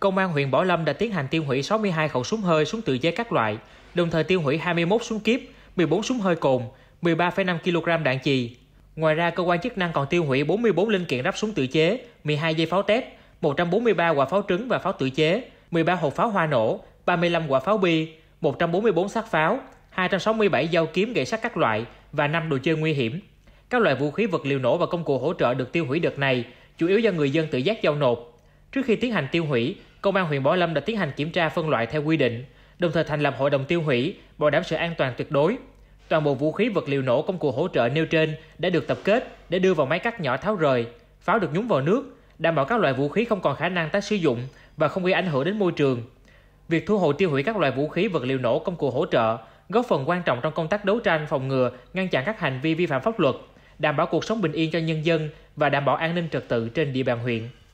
công an huyện Bảo Lâm đã tiến hành tiêu hủy 62 khẩu súng hơi, súng tự chế các loại, đồng thời tiêu hủy 21 súng kiếp, 14 súng hơi cồn, 13,5 kg đạn chì. Ngoài ra, cơ quan chức năng còn tiêu hủy 44 linh kiện rắp súng tự chế, 12 dây pháo tép, 143 quả pháo trứng và pháo tự chế, 13 hộp pháo hoa nổ, 35 quả pháo bi, 144 xác pháo, 267 dao kiếm gậy sắt các loại và 5 đồ chơi nguy hiểm. Các loại vũ khí vật liệu nổ và công cụ hỗ trợ được tiêu hủy đợt này chủ yếu do người dân tự giác giao nộp. Trước khi tiến hành tiêu hủy, công an huyện Bảo Lâm đã tiến hành kiểm tra phân loại theo quy định, đồng thời thành lập hội đồng tiêu hủy, bảo đảm sự an toàn tuyệt đối. Toàn bộ vũ khí vật liệu nổ công cụ hỗ trợ nêu trên đã được tập kết để đưa vào máy cắt nhỏ tháo rời, pháo được nhúng vào nước, đảm bảo các loại vũ khí không còn khả năng tái sử dụng và không gây ảnh hưởng đến môi trường. Việc thu hồi tiêu hủy các loại vũ khí vật liệu nổ công cụ hỗ trợ góp phần quan trọng trong công tác đấu tranh phòng ngừa, ngăn chặn các hành vi vi phạm pháp luật, đảm bảo cuộc sống bình yên cho nhân dân và đảm bảo an ninh trật tự trên địa bàn huyện.